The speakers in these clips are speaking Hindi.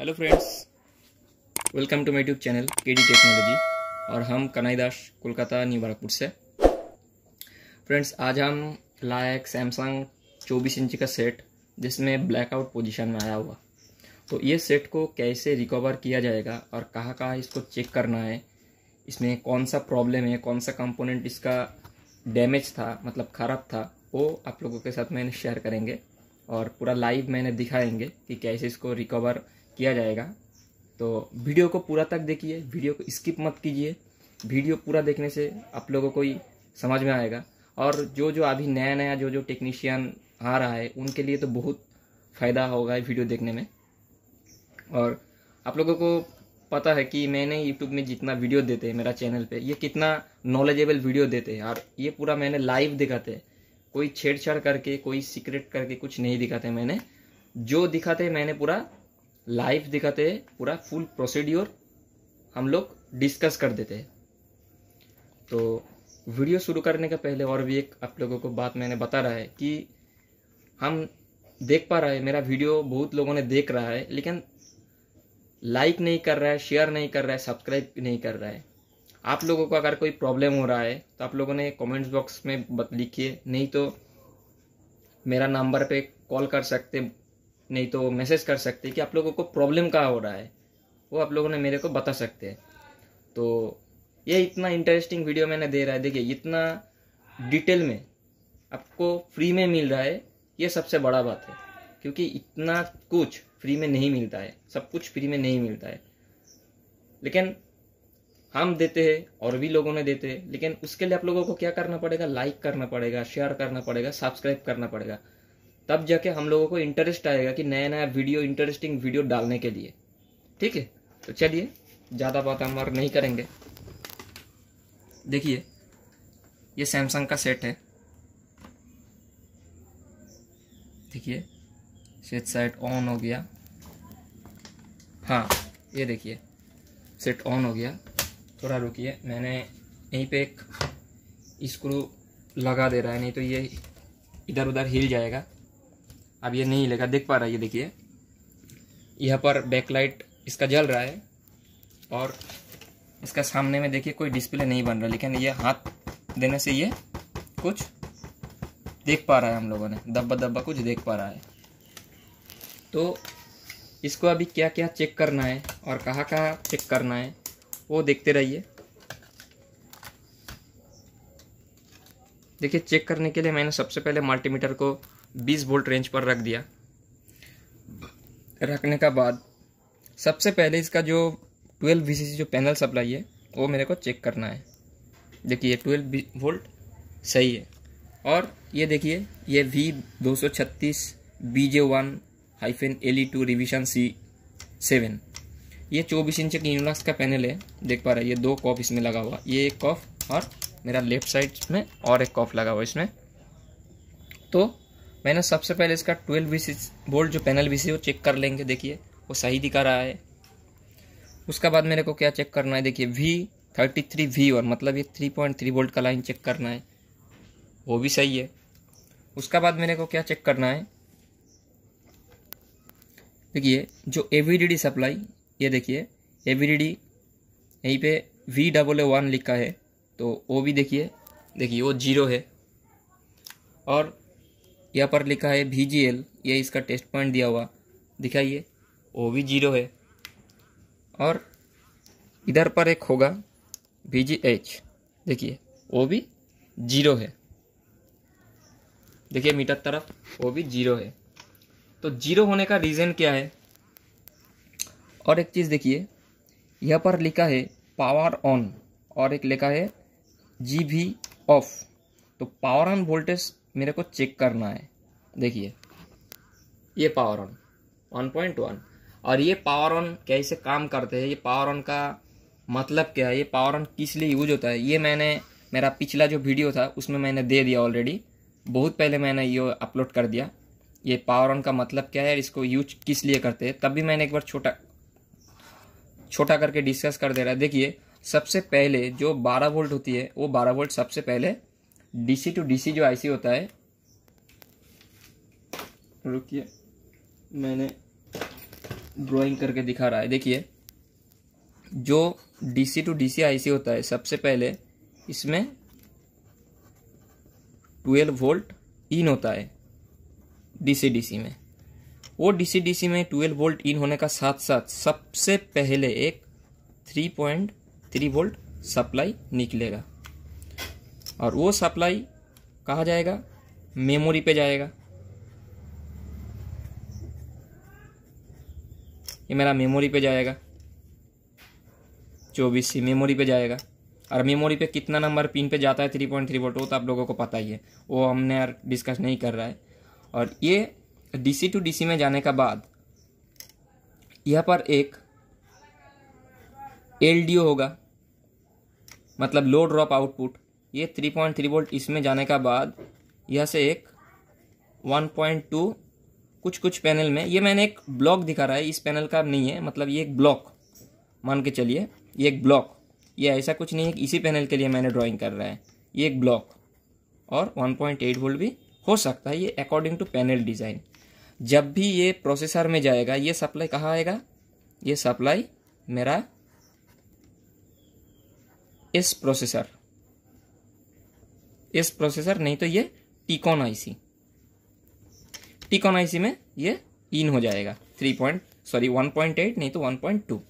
hello friends welcome to my tube channel K D technology और हम कनाई दास कोलकाता न्यू बारकपुर से फ्रेंड्स आज हम लाए एक सैमसंग चौबीस इंच का सेट जिसमें ब्लैकआउट पोजीशन में आया हुआ तो ये सेट को कैसे रिकवर किया जाएगा और कहाँ कहाँ इसको चेक करना है इसमें कौन सा प्रॉब्लम है कौन सा कंपोनेंट इसका डैमेज था मतलब ख़राब था वो आप लोगों के साथ मैंने शेयर करेंगे और पूरा लाइव मैंने दिखाएंगे कि कैसे इसको रिकवर किया जाएगा तो वीडियो को पूरा तक देखिए वीडियो को स्किप मत कीजिए वीडियो पूरा देखने से आप लोगों को ही समझ में आएगा और जो जो अभी नया नया जो जो टेक्नीशियन आ रहा है उनके लिए तो बहुत फ़ायदा होगा वीडियो देखने में और आप लोगों को पता है कि मैंने यूट्यूब में जितना वीडियो देते हैं मेरा चैनल पे ये कितना नॉलेजेबल वीडियो देते हैं और ये पूरा मैंने लाइव दिखाते हैं कोई छेड़छाड़ करके कोई सीक्रेट करके कुछ नहीं दिखाते मैंने जो दिखाते मैंने पूरा लाइव दिखाते हैं पूरा फुल प्रोसीड्योर हम लोग डिस्कस कर देते हैं तो वीडियो शुरू करने का पहले और भी एक आप लोगों को बात मैंने बता रहा है कि हम देख पा रहा है मेरा वीडियो बहुत लोगों ने देख रहा है लेकिन लाइक नहीं कर रहा है शेयर नहीं कर रहा है सब्सक्राइब नहीं कर रहा है आप लोगों को अगर कोई प्रॉब्लम हो रहा है तो आप लोगों ने कमेंट्स बॉक्स में लिखिए नहीं तो मेरा नंबर पे कॉल कर सकते नहीं तो मैसेज कर सकते हैं कि आप लोगों को प्रॉब्लम कहाँ हो रहा है वो आप लोगों ने मेरे को बता सकते हैं तो ये इतना इंटरेस्टिंग वीडियो मैंने दे रहा है देखिए इतना डिटेल में आपको फ्री में मिल रहा है ये सबसे बड़ा बात है क्योंकि इतना कुछ फ्री में नहीं मिलता है सब कुछ फ्री में नहीं मिलता है लेकिन हम देते हैं और भी लोगों ने देते हैं लेकिन उसके लिए आप लोगों को क्या करना पड़ेगा लाइक करना पड़ेगा शेयर करना पड़ेगा सब्सक्राइब करना पड़ेगा तब जाके हम लोगों को इंटरेस्ट आएगा कि नया नया वीडियो इंटरेस्टिंग वीडियो डालने के लिए ठीक है तो चलिए ज़्यादा बात हम और नहीं करेंगे देखिए ये सैमसंग का सेट है देखिए सेट साइट ऑन हो गया हाँ ये देखिए सेट ऑन हो गया थोड़ा रुकिए मैंने यहीं पे एक स्क्रू लगा दे रहा है नहीं तो ये इधर उधर हिल जाएगा अब ये नहीं लेगा देख पा रहा है ये देखिए यहाँ पर बैकलाइट इसका जल रहा है और इसका सामने में देखिए कोई डिस्प्ले नहीं बन रहा लेकिन ये हाथ देने से ये कुछ देख पा रहा है हम लोगों ने दब्बा दब्बा कुछ देख पा रहा है तो इसको अभी क्या क्या चेक करना है और कहाँ कहाँ चेक करना है वो देखते रहिए देखिए चेक करने के लिए मैंने सबसे पहले मल्टीमीटर को 20 वोल्ट रेंज पर रख दिया रखने का बाद सबसे पहले इसका जो 12 वी जो पैनल सप्लाई है वो मेरे को चेक करना है देखिए 12 वोल्ट सही है और ये देखिए ये वी दो सौ छत्तीस B J one hyphen L E two revision C seven ये चौबीस इंच की यूनिलाक्स का पैनल है देख पा रहे ये दो कॉफ इसमें लगा हुआ ये एक कॉफ और मेरा लेफ्ट साइड में और एक कॉफ लगा हुआ इसमें तो मैंने सबसे पहले इसका ट्वेल्व बी वोल्ट जो पैनल बी वो चेक कर लेंगे देखिए वो सही दिखा रहा है उसका बाद मेरे को क्या चेक करना है देखिए वी थर्टी थ्री वी और मतलब ये थ्री पॉइंट थ्री वोल्ट का लाइन चेक करना है वो भी सही है उसका बाद मेरे को क्या चेक करना है देखिए जो ए सप्लाई ये देखिए ए यहीं पे वी डबल ए वन लिखा है तो वो भी देखिए देखिए वो जीरो है और यहाँ पर लिखा है वी जी एल ये इसका टेस्ट पॉइंट दिया हुआ दिखाइए ओ वी जीरो है और इधर पर एक होगा वी जी एच देखिए ओ भी जीरो है देखिए मीटर तरफ ओ भी जीरो है तो जीरो होने का रीज़न क्या है और एक चीज़ देखिए यहाँ पर लिखा है पावर ऑन और एक लिखा है जी भी ऑफ तो पावर ऑन वोल्टेज मेरे को चेक करना है देखिए ये power on one point one और ये पावर ऑन कैसे काम करते हैं ये पावर ऑन का मतलब क्या है ये पावर ऑन किस लिए यूज होता है ये मैंने मेरा पिछला जो वीडियो था उसमें मैंने दे दिया ऑलरेडी बहुत पहले मैंने ये अपलोड कर दिया ये पावर ऑन का मतलब क्या है इसको यूज किस लिए करते हैं तब भी मैंने एक बार छोटा छोटा करके डिस्कस कर दे रहा है देखिए सबसे पहले जो 12 वोल्ट होती है वो 12 वोल्ट सबसे पहले डीसी टू डीसी जो आईसी होता है रुकिए मैंने ड्राइंग करके दिखा रहा है देखिए जो डीसी टू डीसी आईसी होता है सबसे पहले इसमें 12 वोल्ट इन होता है डीसी डीसी में वो डीसी डीसी में 12 वोल्ट इन होने का साथ साथ सबसे पहले एक 3.3 वोल्ट सप्लाई निकलेगा और वो सप्लाई कहा जाएगा मेमोरी पे जाएगा ये मेरा मेमोरी पे जाएगा चौबीस सी मेमोरी पे जाएगा और मेमोरी पे कितना नंबर पिन पे जाता है थ्री पॉइंट थ्री वोट वो तो आप लोगों को पता ही है वो हमने यार डिस्कस नहीं कर रहा है और ये डीसी टू डीसी में जाने का बाद यहाँ पर एक एलडीओ होगा मतलब लो ड्रॉप आउटपुट ये थ्री पॉइंट थ्री वोल्ट इसमें जाने का बाद यह से एक वन पॉइंट टू कुछ कुछ पैनल में ये मैंने एक ब्लॉक दिखा रहा है इस पैनल का नहीं है मतलब ये एक ब्लॉक मान के चलिए ये एक ब्लॉक ये ऐसा कुछ नहीं है इसी पैनल के लिए मैंने ड्राइंग कर रहा है ये एक ब्लॉक और 1.8 वोल्ट भी हो सकता है ये अकॉर्डिंग टू पैनल डिज़ाइन जब भी ये प्रोसेसर में जाएगा ये सप्लाई कहाँ आएगा ये सप्लाई मेरा इस प्रोसेसर एस प्रोसेसर नहीं तो ये टिकॉन आईसी टिकॉन आईसी में ये इन हो जाएगा three point sorry one point eight नहीं तो वन पॉइंट टू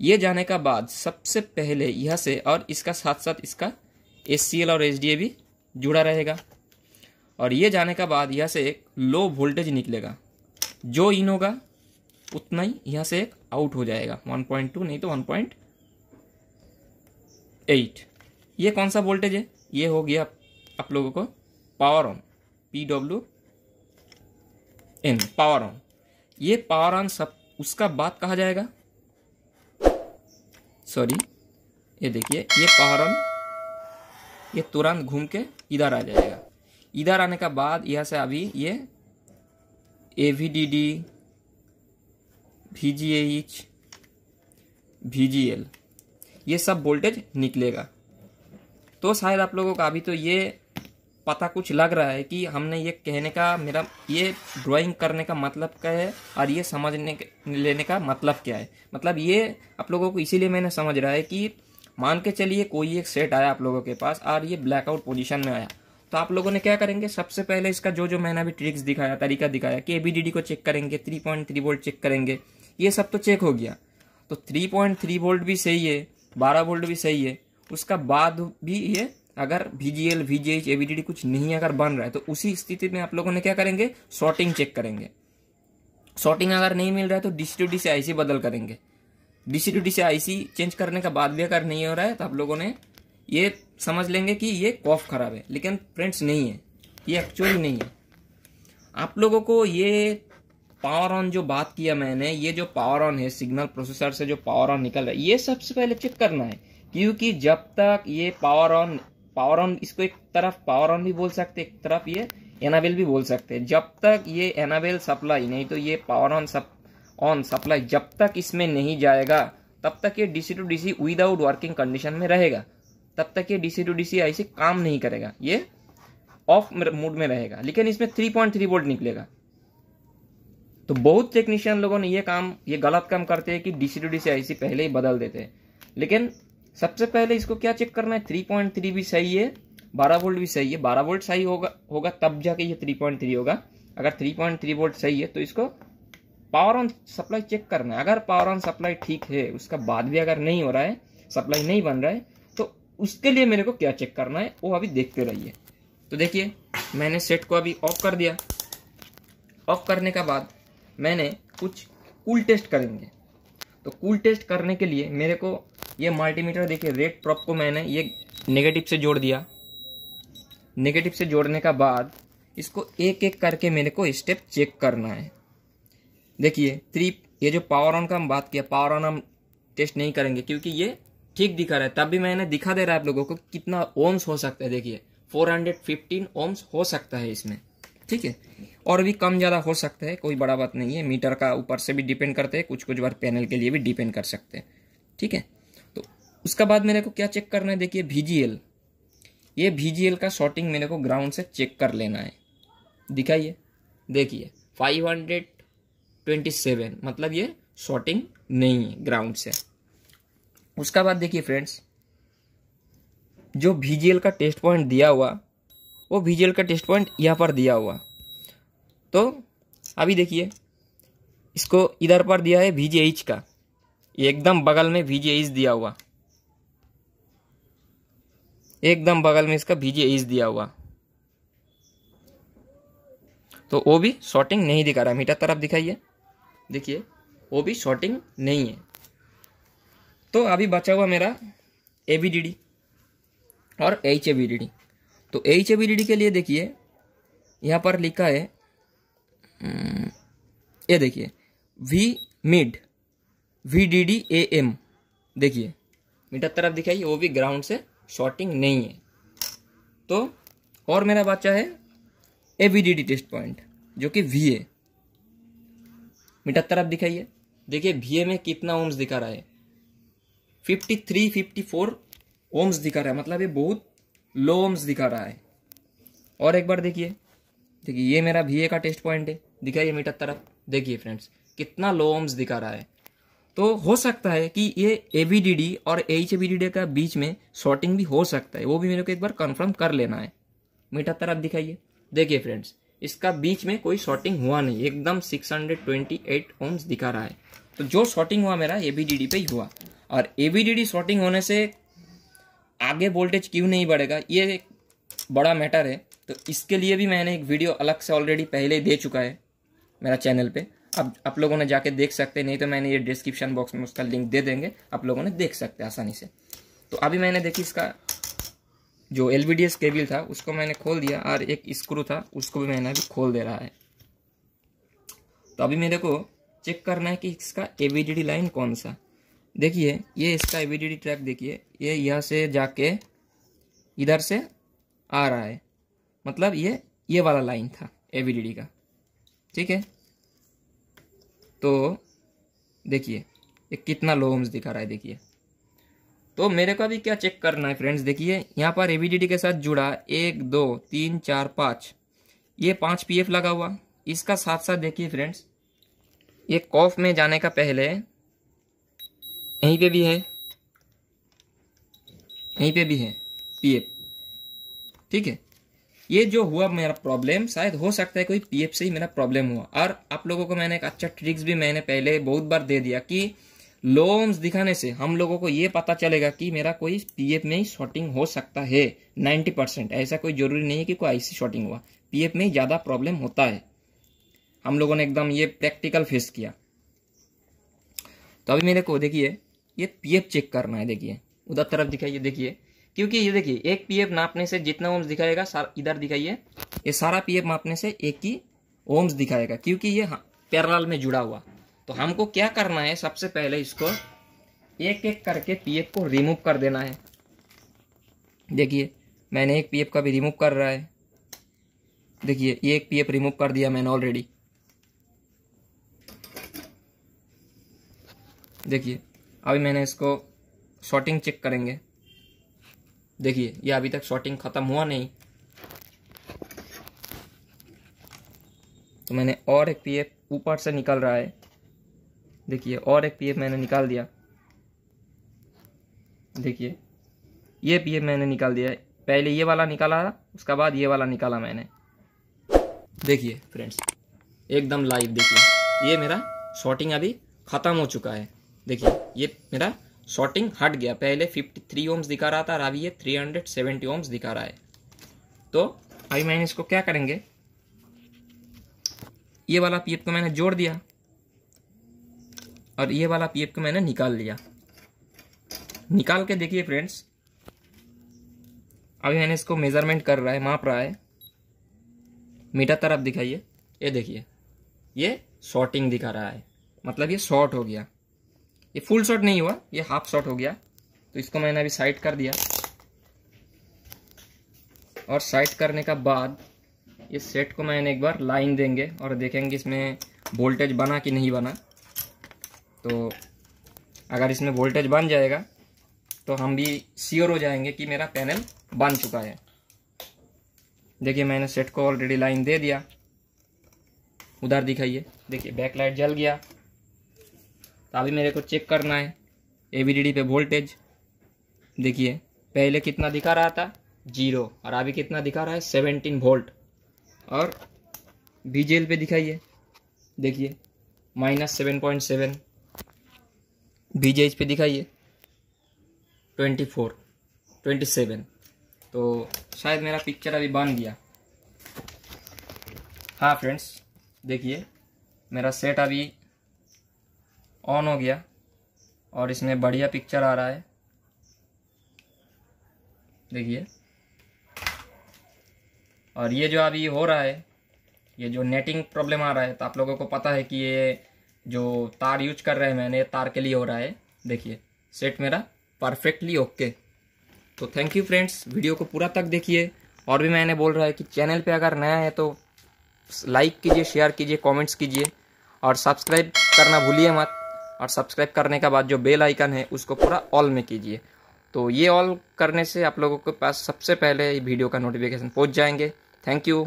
ये जाने का बाद सबसे पहले यह से और इसका साथ साथ इसका एस सी एल और एस डी ए भी जुड़ा रहेगा और ये जाने का बाद यह से एक लो वोल्टेज निकलेगा जो इन होगा उतना ही यहां से एक आउट हो जाएगा 1.2 नहीं तो 1.8 ये कौन सा वोल्टेज है ये हो गया आप लोगों को power on P W N power on ये पावर ऑन सब उसका बात कहा जाएगा सॉरी ये देखिए ये पावर ऑन ये तुरंत घूम के इधर आ जाएगा इधर आने का बाद यहाँ से अभी ये A V D D V G H V G L ये सब वोल्टेज निकलेगा तो शायद आप लोगों का अभी तो ये पता कुछ लग रहा है कि हमने ये कहने का मेरा ये ड्राइंग करने का मतलब क्या है और ये समझने लेने का मतलब क्या है मतलब ये आप लोगों को इसीलिए मैंने समझ रहा है कि मान के चलिए कोई एक सेट आया आप लोगों के पास और ये ब्लैकआउट पोजिशन में आया तो आप लोगों ने क्या करेंगे सबसे पहले इसका जो जो मैंने अभी ट्रिक्स दिखाया तरीका दिखाया कि बी को चेक करेंगे three point three volt check करेंगे ये सब तो चेक हो गया तो थ्री पॉइंट थ्री वोल्ट भी सही है बारह वोल्ट भी सही है उसका बाद भी ये अगर V G L V G H कुछ नहीं अगर बन रहा है तो उसी स्थिति में आप लोगों ने क्या करेंगे शॉर्टिंग चेक करेंगे शॉर्टिंग अगर नहीं मिल रहा है तो DC to D C IC बदल करेंगे DC to D C IC change करने का बाद भी अगर नहीं हो रहा है तो आप लोगों ने ये समझ लेंगे कि ये कॉफ खराब है लेकिन फ्रेंड्स नहीं है ये एक्चुअली नहीं है आप लोगों को ये पावर ऑन जो बात किया मैंने ये जो पावर ऑन है सिग्नल प्रोसेसर से जो पावर ऑन निकल रहा है ये सबसे पहले चेक करना है क्योंकि जब तक ये पावर ऑन पावर ऑन इसको एक तरफ पावर ऑन भी बोल सकते एक तरफ ये एनाबेल भी बोल सकते हैं जब तक ये एनाबेल सप्लाई नहीं तो ये पावर ऑन सप ऑन सप्लाई जब तक इसमें नहीं जाएगा तब तक ये DC to DC without working condition में रहेगा तब तक ये डीसी टू डीसी ऐसे काम नहीं करेगा ये ऑफ मोड में रहेगा लेकिन इसमें थ्री पॉइंट थ्री वोल्ट निकलेगा तो बहुत टेक्नीशियन लोगों ने ये काम ये गलत काम करते हैं कि डीसी टू डीसी आईसी पहले ही बदल देते हैं लेकिन सबसे पहले इसको क्या चेक करना है थ्री पॉइंट थ्री भी सही है बारह वोल्ट भी सही है बारह वोल्ट सही होगा होगा तब जाके ये थ्री पॉइंट थ्री होगा अगर थ्री पॉइंट थ्री वोल्ट सही है तो इसको पावर ऑन सप्लाई चेक करना है अगर पावर ऑन सप्लाई ठीक है उसका बाद भी अगर नहीं हो रहा है सप्लाई नहीं बन रहा है तो उसके लिए मेरे को क्या चेक करना है वो अभी देखते रहिए तो देखिए मैंने सेट को अभी ऑफ कर दिया ऑफ करने का बाद मैंने कुछ कूल टेस्ट करेंगे तो कूल टेस्ट करने के लिए मेरे को ये मल्टीमीटर देखिए रेड प्रॉप को मैंने ये नेगेटिव से जोड़ दिया नेगेटिव से जोड़ने का बाद इसको एक एक करके मेरे को स्टेप चेक करना है देखिए थ्री ये जो पावर ऑन का हम बात किया पावर ऑन हम टेस्ट नहीं करेंगे क्योंकि ये ठीक दिखा रहा है तब भी मैंने दिखा दे रहा है आप लोगों को कितना ओम्स हो सकता है देखिए 415 ओम्स हो सकता है इसमें ठीक है और भी कम ज़्यादा हो सकता है कोई बड़ा बात नहीं है मीटर का ऊपर से भी डिपेंड करते हैं कुछ कुछ बार पैनल के लिए भी डिपेंड कर सकते हैं ठीक है उसका बाद मेरे को क्या चेक करना है देखिए वी ये वी का शॉर्टिंग मेरे को ग्राउंड से चेक कर लेना है दिखाइए देखिए फाइव हंड्रेड ट्वेंटी सेवन मतलब ये शॉर्टिंग नहीं है ग्राउंड से उसका बाद देखिए फ्रेंड्स जो वी का टेस्ट पॉइंट दिया हुआ वो वी का टेस्ट पॉइंट यहाँ पर दिया हुआ तो अभी देखिए इसको इधर पर दिया है वी का एकदम बगल में वी दिया हुआ एकदम बगल में इसका भीजे ईज दिया हुआ तो वो भी शॉर्टिंग नहीं दिखा रहा मीटर तरफ दिखाइए देखिए वो भी शॉर्टिंग नहीं है तो अभी बचा हुआ मेरा ए बी डी डी और H A B D D तो H A B D D के लिए देखिए यहाँ पर लिखा है हम्म, ये देखिए V mid V D D A M देखिए मीटर तरफ दिखाइए वो भी ग्राउंड से शॉर्टिंग नहीं है तो और मेरा बच्चा है ए टेस्ट पॉइंट जो कि वी ए मीटर तरफ दिखाइए देखिए वी में कितना ओम्स दिखा रहा है 53, 54 ओम्स दिखा रहा है मतलब ये बहुत लो ओम्स दिखा रहा है और एक बार देखिए देखिए ये मेरा वी का टेस्ट पॉइंट है दिखाइए मीटर तरफ देखिए फ्रेंड्स कितना लो ओम्स दिखा रहा है तो हो सकता है कि ये ए और एच का बीच में शॉर्टिंग भी हो सकता है वो भी मेरे को एक बार कन्फर्म कर लेना है मीठा तरफ दिखाइए देखिए फ्रेंड्स इसका बीच में कोई शॉर्टिंग हुआ नहीं एकदम 628 ओम्स दिखा रहा है तो जो शॉर्टिंग हुआ मेरा ए पे ही हुआ और ए शॉर्टिंग होने से आगे वोल्टेज क्यों नहीं बढ़ेगा ये एक बड़ा मैटर है तो इसके लिए भी मैंने एक वीडियो अलग से ऑलरेडी पहले दे चुका है मेरा चैनल पे अब आप लोगों ने जाके देख सकते हैं नहीं तो मैंने ये डिस्क्रिप्शन बॉक्स में उसका लिंक दे देंगे आप लोगों ने देख सकते हैं आसानी से तो अभी मैंने देखी इसका जो एल वी केबल था उसको मैंने खोल दिया और एक स्क्रू था उसको भी मैंने अभी खोल दे रहा है तो अभी मेरे को चेक करना है कि इसका ए लाइन कौन सा देखिए ये इसका ए ट्रैक देखिए ये यहाँ से जाके इधर से आ रहा है मतलब ये ये वाला लाइन था ए का ठीक है तो देखिए ये कितना लो होम्स दिखा रहा है देखिए तो मेरे को अभी क्या चेक करना है फ्रेंड्स देखिए यहाँ पर एवीडीडी के साथ जुड़ा एक दो तीन चार पाँच ये पाँच पीएफ लगा हुआ इसका साथ साथ देखिए फ्रेंड्स ये कॉफ में जाने का पहले यहीं पे भी है यहीं पे भी है पीएफ ठीक है ये जो हुआ मेरा प्रॉब्लम शायद हो सकता है कोई पी से ही मेरा प्रॉब्लम हुआ और आप लोगों को मैंने एक अच्छा ट्रिक्स भी मैंने पहले बहुत बार दे दिया कि लोन्स दिखाने से हम लोगों को ये पता चलेगा कि मेरा कोई पी में ही शॉर्टिंग हो सकता है 90 परसेंट ऐसा कोई जरूरी नहीं है कि कोई ऐसी शॉर्टिंग हुआ पी में ज़्यादा प्रॉब्लम होता है हम लोगों ने एकदम ये प्रैक्टिकल फेस किया तो अभी मेरे को देखिए ये पी चेक करना है देखिए उधर तरफ दिखाइए देखिए क्योंकि ये देखिए एक पीएफ नापने से जितना ओम्स दिखाएगा इधर दिखाइए ये सारा पीएफ मापने से एक ही ओम्स दिखाएगा क्योंकि ये पैरल में जुड़ा हुआ तो हमको क्या करना है सबसे पहले इसको एक एक करके पीएफ को रिमूव कर देना है देखिए मैंने एक पीएफ का भी रिमूव कर रहा है देखिए ये एक पीएफ रिमूव कर दिया मैंने ऑलरेडी देखिए अभी मैंने इसको शॉर्टिंग चेक करेंगे देखिए ये अभी तक शॉर्टिंग खत्म हुआ नहीं तो मैंने और एक पीएफ ऊपर से निकल रहा है देखिए और एक पीएफ मैंने निकाल दिया देखिए ये पीएफ मैंने निकाल दिया पहले ये वाला निकाला उसके बाद ये वाला निकाला मैंने देखिए फ्रेंड्स एकदम लाइव देखिए ये मेरा शॉर्टिंग अभी ख़त्म हो चुका है देखिए ये मेरा शॉर्टिंग हट गया पहले 53 ओम्स दिखा रहा था अभी ये 370 ओम्स दिखा रहा है तो अभी मैंने इसको क्या करेंगे ये वाला पीएफ को तो मैंने जोड़ दिया और ये वाला पीएफ को मैंने निकाल लिया निकाल के देखिए फ्रेंड्स अभी मैंने इसको मेजरमेंट कर रहा है माप रहा है मीटर तरफ दिखाइए ये देखिए ये शॉर्टिंग दिखा रहा है मतलब ये शॉर्ट हो गया ये फुल शॉट नहीं हुआ ये हाफ शॉट हो गया तो इसको मैंने अभी साइड कर दिया और साइड करने का बाद इस सेट को मैंने एक बार लाइन देंगे और देखेंगे इसमें वोल्टेज बना कि नहीं बना तो अगर इसमें वोल्टेज बन जाएगा तो हम भी श्योर हो जाएंगे कि मेरा पैनल बन चुका है देखिए मैंने सेट को ऑलरेडी लाइन दे दिया उधर दिखाइए देखिए बैक लाइट जल गया तो अभी मेरे को चेक करना है ए पे वोल्टेज देखिए पहले कितना दिखा रहा था जीरो और अभी कितना दिखा रहा है सेवेंटीन वोल्ट और एल पे दिखाइए देखिए minus seven point seven H पे दिखाइए ट्वेंटी फोर ट्वेंटी सेवन तो शायद मेरा पिक्चर अभी बन गया हाँ फ्रेंड्स देखिए मेरा सेट अभी ऑन हो गया और इसमें बढ़िया पिक्चर आ रहा है देखिए और ये जो अभी हो रहा है ये जो नेटिंग प्रॉब्लम आ रहा है तो आप लोगों को पता है कि ये जो तार यूज कर रहे हैं मैंने तार के लिए हो रहा है देखिए सेट मेरा परफेक्टली ओके तो थैंक यू फ्रेंड्स वीडियो को पूरा तक देखिए और भी मैंने बोल रहा है कि चैनल पे अगर नया है तो लाइक कीजिए शेयर कीजिए कमेंट्स कीजिए और सब्सक्राइब करना भूलिए मत और सब्सक्राइब करने के बाद जो बेल आइकन है उसको पूरा ऑल में कीजिए तो ये ऑल करने से आप लोगों के पास सबसे पहले वीडियो का नोटिफिकेशन पहुँच जाएंगे थैंक यू